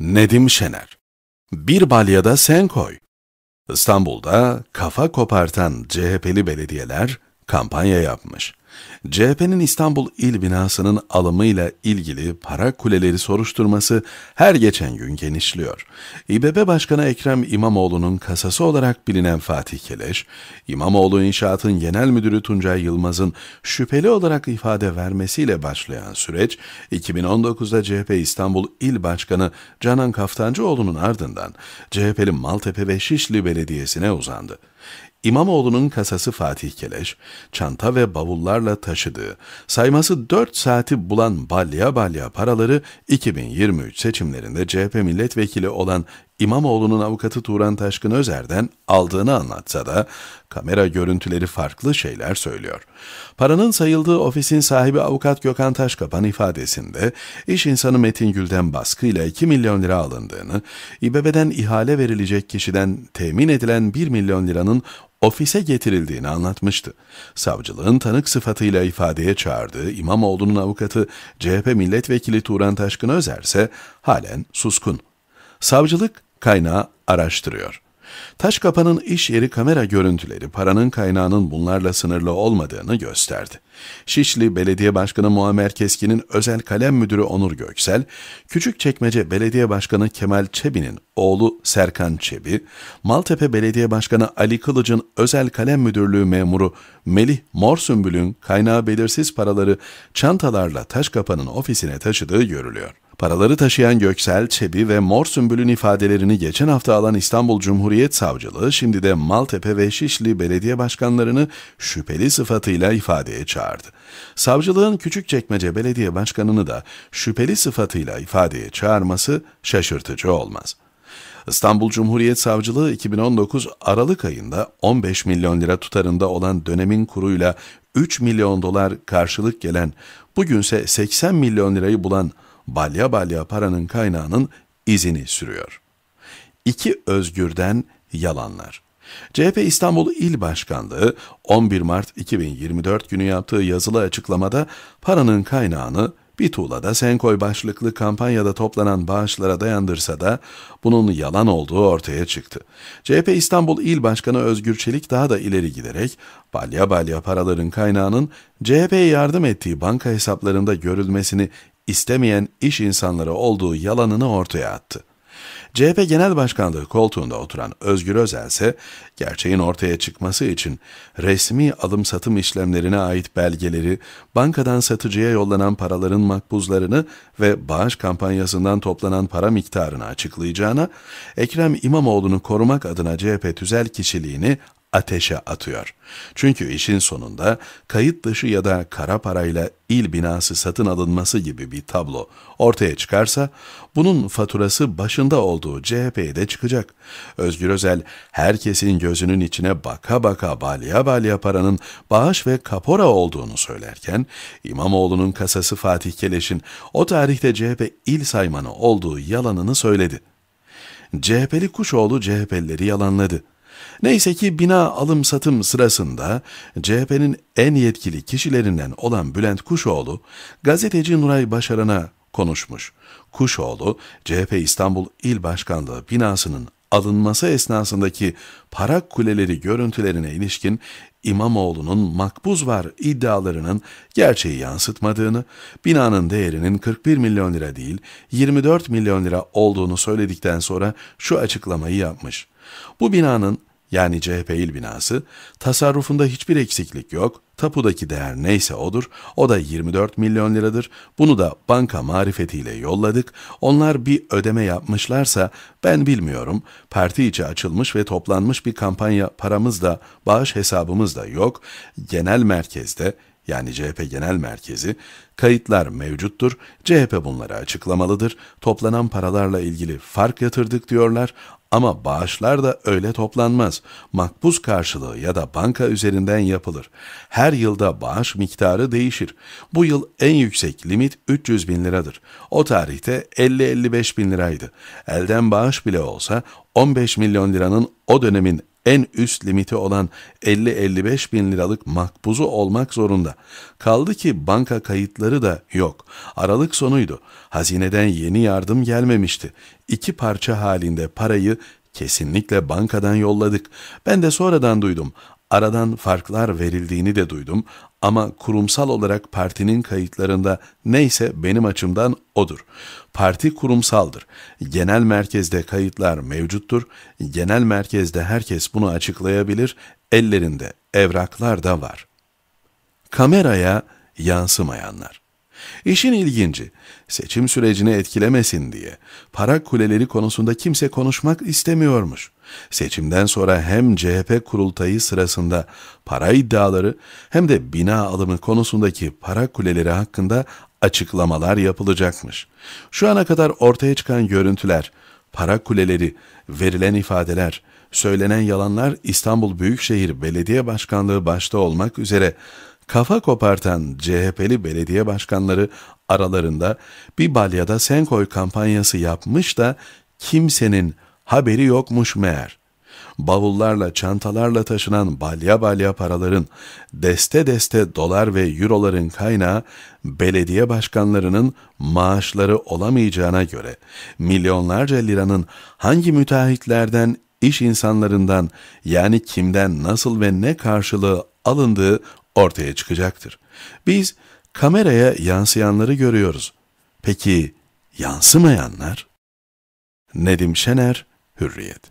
Nedim Şener Bir balyada sen koy. İstanbul'da kafa kopartan CHP'li belediyeler kampanya yapmış. CHP'nin İstanbul il Binası'nın alımıyla ilgili para kuleleri soruşturması her geçen gün genişliyor. İBB Başkanı Ekrem İmamoğlu'nun kasası olarak bilinen Fatih Keleş, İmamoğlu İnşaat'ın Genel Müdürü Tuncay Yılmaz'ın şüpheli olarak ifade vermesiyle başlayan süreç, 2019'da CHP İstanbul İl Başkanı Canan Kaftancıoğlu'nun ardından CHP'li Maltepe ve Şişli Belediyesi'ne uzandı. İmamoğlu'nun kasası Fatih Keleş, çanta ve bavullarla taşıdığı, sayması 4 saati bulan balya balya paraları 2023 seçimlerinde CHP milletvekili olan İmamoğlu'nun avukatı Turan Taşkın Özer'den aldığını anlatsa da kamera görüntüleri farklı şeyler söylüyor. Paranın sayıldığı ofisin sahibi avukat Gökhan Taşkapan ifadesinde iş insanı Metin Gül'den baskıyla 2 milyon lira alındığını, İBB'den ihale verilecek kişiden temin edilen 1 milyon liranın ofise getirildiğini anlatmıştı. Savcılığın tanık sıfatıyla ifadeye çağırdığı İmamoğlu'nun avukatı CHP milletvekili Turan Taşkın Özer ise halen suskun. Savcılık Kaynağı araştırıyor. Taşkapan'ın kapanın iş yeri kamera görüntüleri paranın kaynağının bunlarla sınırlı olmadığını gösterdi. Şişli Belediye Başkanı Muammer Keskin'in özel kalem müdürü Onur Göksel, Küçükçekmece Belediye Başkanı Kemal Çebi'nin oğlu Serkan Çebi, Maltepe Belediye Başkanı Ali Kılıç'ın özel kalem müdürlüğü memuru Melih Morsümbül'ün kaynağı belirsiz paraları çantalarla Taşkapan'ın ofisine taşıdığı görülüyor. Paraları taşıyan Göksel, Çebi ve Mor Sümbül'ün ifadelerini geçen hafta alan İstanbul Cumhuriyet Savcılığı şimdi de Maltepe ve Şişli belediye başkanlarını şüpheli sıfatıyla ifadeye çağırdı. Savcılığın Küçükçekmece Belediye Başkanı'nı da şüpheli sıfatıyla ifadeye çağırması şaşırtıcı olmaz. İstanbul Cumhuriyet Savcılığı 2019 Aralık ayında 15 milyon lira tutarında olan dönemin kuruyla 3 milyon dolar karşılık gelen, bugünse 80 milyon lirayı bulan balya balya paranın kaynağının izini sürüyor. İki özgürden yalanlar. CHP İstanbul İl Başkanlığı 11 Mart 2024 günü yaptığı yazılı açıklamada paranın kaynağını bir tuğlada Senkoy başlıklı kampanyada toplanan bağışlara dayandırsa da bunun yalan olduğu ortaya çıktı. CHP İstanbul İl Başkanı Özgür Çelik daha da ileri giderek balya balya paraların kaynağının CHP'ye yardım ettiği banka hesaplarında görülmesini istemeyen iş insanları olduğu yalanını ortaya attı. CHP Genel Başkanlığı koltuğunda oturan Özgür Özel ise gerçeğin ortaya çıkması için resmi alım satım işlemlerine ait belgeleri, bankadan satıcıya yollanan paraların makbuzlarını ve bağış kampanyasından toplanan para miktarını açıklayacağına, Ekrem İmamoğlu'nu korumak adına CHP tüzel kişiliğini ateşe atıyor. Çünkü işin sonunda kayıt dışı ya da kara parayla il binası satın alınması gibi bir tablo ortaya çıkarsa bunun faturası başında olduğu CHP'ye de çıkacak. Özgür Özel herkesin gözünün içine baka baka balya balya paranın bağış ve kapora olduğunu söylerken İmamoğlu'nun kasası Fatih Keleş'in o tarihte CHP il saymanı olduğu yalanını söyledi. CHP'li Kuşoğlu CHP'lileri yalanladı. Neyse ki bina alım satım sırasında CHP'nin en yetkili kişilerinden olan Bülent Kuşoğlu, gazeteci Nuray Başaran'a konuşmuş. Kuşoğlu, CHP İstanbul İl Başkanlığı binasının alınması esnasındaki parak kuleleri görüntülerine ilişkin İmamoğlu'nun makbuz var iddialarının gerçeği yansıtmadığını, binanın değerinin 41 milyon lira değil 24 milyon lira olduğunu söyledikten sonra şu açıklamayı yapmış. Bu binanın yani CHP il binası, tasarrufunda hiçbir eksiklik yok, tapudaki değer neyse odur, o da 24 milyon liradır, bunu da banka marifetiyle yolladık, onlar bir ödeme yapmışlarsa ben bilmiyorum, parti içi açılmış ve toplanmış bir kampanya paramız da, bağış hesabımız da yok, genel merkezde yani CHP Genel Merkezi, kayıtlar mevcuttur, CHP bunları açıklamalıdır, toplanan paralarla ilgili fark yatırdık diyorlar ama bağışlar da öyle toplanmaz. Makbuz karşılığı ya da banka üzerinden yapılır. Her yılda bağış miktarı değişir. Bu yıl en yüksek limit 300 bin liradır. O tarihte 50-55 bin liraydı. Elden bağış bile olsa 15 milyon liranın o dönemin en üst limiti olan 50-55 bin liralık makbuzu olmak zorunda. Kaldı ki banka kayıtları da yok. Aralık sonuydu. Hazineden yeni yardım gelmemişti. İki parça halinde parayı kesinlikle bankadan yolladık. Ben de sonradan duydum. Aradan farklar verildiğini de duydum ama kurumsal olarak partinin kayıtlarında neyse benim açımdan odur. Parti kurumsaldır. Genel merkezde kayıtlar mevcuttur. Genel merkezde herkes bunu açıklayabilir. Ellerinde evraklar da var. Kameraya yansımayanlar. İşin ilginci, seçim sürecini etkilemesin diye para kuleleri konusunda kimse konuşmak istemiyormuş. Seçimden sonra hem CHP kurultayı sırasında para iddiaları hem de bina alımı konusundaki para kuleleri hakkında açıklamalar yapılacakmış. Şu ana kadar ortaya çıkan görüntüler, para kuleleri, verilen ifadeler, söylenen yalanlar İstanbul Büyükşehir Belediye Başkanlığı başta olmak üzere kafa kopartan CHP'li belediye başkanları aralarında bir balyada Senkoy kampanyası yapmış da kimsenin haberi yokmuş meğer. Bavullarla, çantalarla taşınan balya balya paraların, deste deste dolar ve euroların kaynağı belediye başkanlarının maaşları olamayacağına göre milyonlarca liranın hangi müteahhitlerden, iş insanlarından yani kimden nasıl ve ne karşılığı alındığı ortaya çıkacaktır. Biz kameraya yansıyanları görüyoruz. Peki yansımayanlar? Nedim Şener, Hürriyet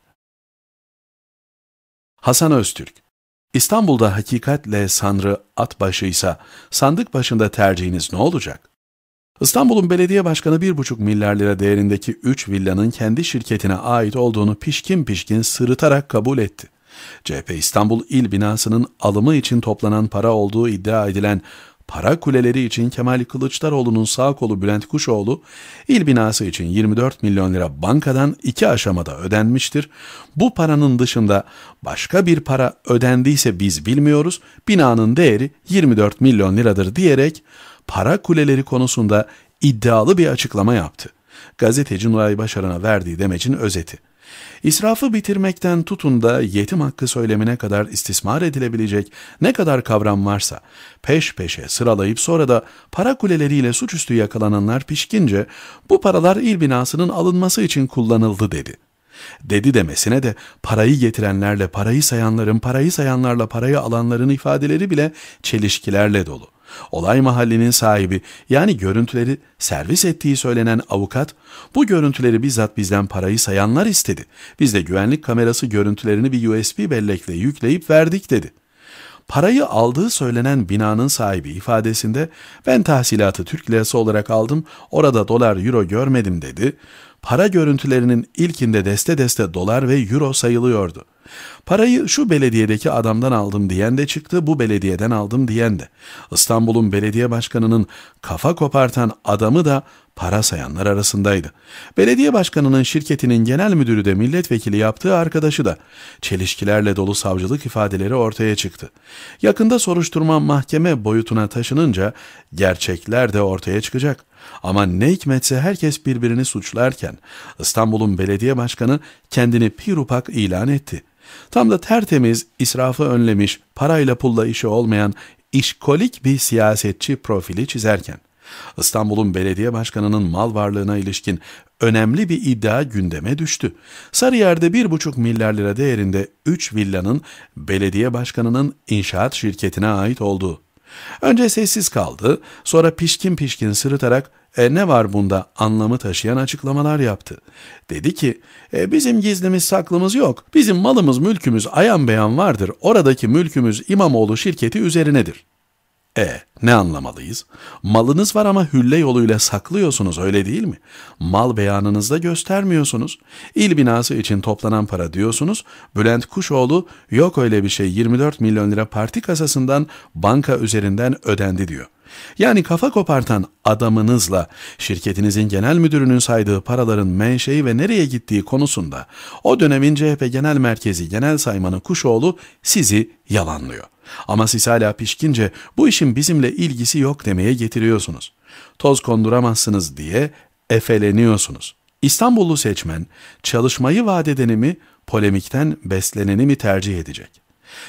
Hasan Öztürk İstanbul'da hakikatle sanrı at başıysa sandık başında tercihiniz ne olacak? İstanbul'un belediye başkanı 1,5 milyar lira değerindeki 3 villanın kendi şirketine ait olduğunu pişkin pişkin sırıtarak kabul etti. CHP İstanbul İl Binası'nın alımı için toplanan para olduğu iddia edilen para kuleleri için Kemal Kılıçdaroğlu'nun sağ kolu Bülent Kuşoğlu, il binası için 24 milyon lira bankadan iki aşamada ödenmiştir. Bu paranın dışında başka bir para ödendiyse biz bilmiyoruz, binanın değeri 24 milyon liradır diyerek para kuleleri konusunda iddialı bir açıklama yaptı. Gazeteci Nuray Başaran'a verdiği demecin özeti. İsrafı bitirmekten tutun da yetim hakkı söylemine kadar istismar edilebilecek ne kadar kavram varsa peş peşe sıralayıp sonra da para kuleleriyle suçüstü yakalananlar pişkince bu paralar il binasının alınması için kullanıldı dedi. Dedi demesine de parayı getirenlerle parayı sayanların parayı sayanlarla parayı alanların ifadeleri bile çelişkilerle dolu. Olay mahallinin sahibi yani görüntüleri servis ettiği söylenen avukat bu görüntüleri bizzat bizden parayı sayanlar istedi. Biz de güvenlik kamerası görüntülerini bir USB bellekle yükleyip verdik dedi. Parayı aldığı söylenen binanın sahibi ifadesinde ben tahsilatı Türk lirası olarak aldım orada dolar euro görmedim dedi. Para görüntülerinin ilkinde deste deste dolar ve euro sayılıyordu.'' Parayı şu belediyedeki adamdan aldım diyen de çıktı, bu belediyeden aldım diyen de. İstanbul'un belediye başkanının kafa kopartan adamı da para sayanlar arasındaydı. Belediye başkanının şirketinin genel müdürü de milletvekili yaptığı arkadaşı da çelişkilerle dolu savcılık ifadeleri ortaya çıktı. Yakında soruşturma mahkeme boyutuna taşınınca gerçekler de ortaya çıkacak. Ama ne hikmetse herkes birbirini suçlarken İstanbul'un belediye başkanı kendini pirupak ilan etti. Tam da tertemiz, israfı önlemiş, parayla pulla işi olmayan, işkolik bir siyasetçi profili çizerken, İstanbul'un belediye başkanının mal varlığına ilişkin önemli bir iddia gündeme düştü. Sarıyer'de 1,5 milyar lira değerinde 3 villanın belediye başkanının inşaat şirketine ait olduğu. Önce sessiz kaldı, sonra pişkin pişkin sırıtarak e, ne var bunda anlamı taşıyan açıklamalar yaptı. Dedi ki e, bizim gizlimiz saklımız yok. Bizim malımız mülkümüz ayan beyan vardır. Oradaki mülkümüz İmamoğlu şirketi üzerinedir. E ne anlamalıyız? Malınız var ama hülle yoluyla saklıyorsunuz öyle değil mi? Mal beyanınızda göstermiyorsunuz. İl binası için toplanan para diyorsunuz. Bülent Kuşoğlu yok öyle bir şey 24 milyon lira parti kasasından banka üzerinden ödendi diyor. Yani kafa kopartan adamınızla şirketinizin genel müdürünün saydığı paraların menşei ve nereye gittiği konusunda o dönemin CHP Genel Merkezi Genel Saymanı Kuşoğlu sizi yalanlıyor. Ama siz hala pişkince bu işin bizimle ilgisi yok demeye getiriyorsunuz. Toz konduramazsınız diye efeleniyorsunuz. İstanbullu seçmen çalışmayı vaat edeni mi, polemikten besleneni mi tercih edecek?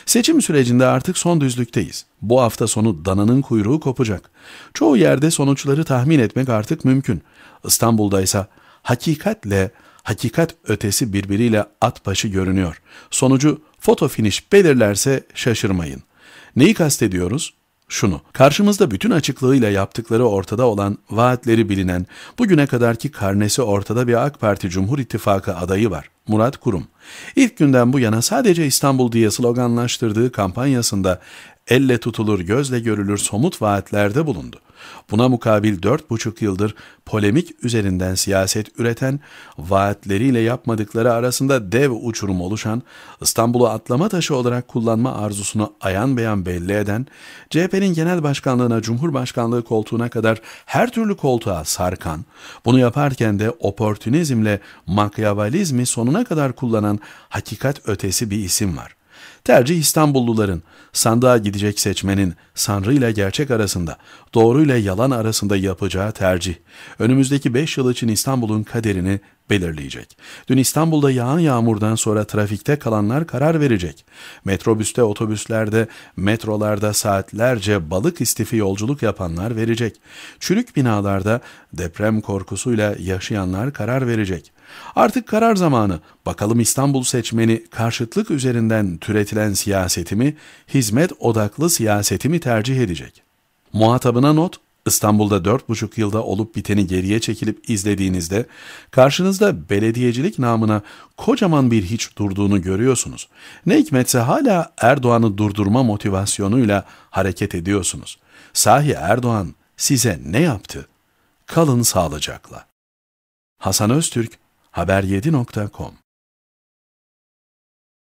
Seçim sürecinde artık son düzlükteyiz. Bu hafta sonu dananın kuyruğu kopacak. Çoğu yerde sonuçları tahmin etmek artık mümkün. İstanbul'daysa hakikatle hakikat ötesi birbiriyle at başı görünüyor. Sonucu foto finish belirlerse şaşırmayın. Neyi kastediyoruz? Şunu, karşımızda bütün açıklığıyla yaptıkları ortada olan, vaatleri bilinen, bugüne kadarki karnesi ortada bir AK Parti Cumhur İttifakı adayı var. Murat Kurum. İlk günden bu yana sadece İstanbul diye sloganlaştırdığı kampanyasında elle tutulur, gözle görülür somut vaatlerde bulundu. Buna mukabil dört buçuk yıldır polemik üzerinden siyaset üreten, vaatleriyle yapmadıkları arasında dev uçurum oluşan, İstanbul'u atlama taşı olarak kullanma arzusunu ayan beyan belli eden, CHP'nin genel başkanlığına, cumhurbaşkanlığı koltuğuna kadar her türlü koltuğa sarkan, bunu yaparken de oportunizmle makyavalizmi sonuna sonuna kadar kullanan hakikat ötesi bir isim var. Tercih İstanbulluların, sandığa gidecek seçmenin sanrı ile gerçek arasında, doğru ile yalan arasında yapacağı tercih, önümüzdeki 5 yıl için İstanbul'un kaderini belirleyecek. Dün İstanbul'da yağan yağmurdan sonra trafikte kalanlar karar verecek. Metrobüste, otobüslerde, metrolarda saatlerce balık istifi yolculuk yapanlar verecek. Çürük binalarda deprem korkusuyla yaşayanlar karar verecek. Artık karar zamanı. Bakalım İstanbul seçmeni karşıtlık üzerinden türetilen siyasetimi, hizmet odaklı siyasetimi tercih edecek. Muhatabına not, İstanbul'da 4,5 yılda olup biteni geriye çekilip izlediğinizde karşınızda belediyecilik namına kocaman bir hiç durduğunu görüyorsunuz. Ne hikmetse hala Erdoğan'ı durdurma motivasyonuyla hareket ediyorsunuz. Sahi Erdoğan size ne yaptı? Kalın sağlıcakla. Hasan Öztürk haber7.com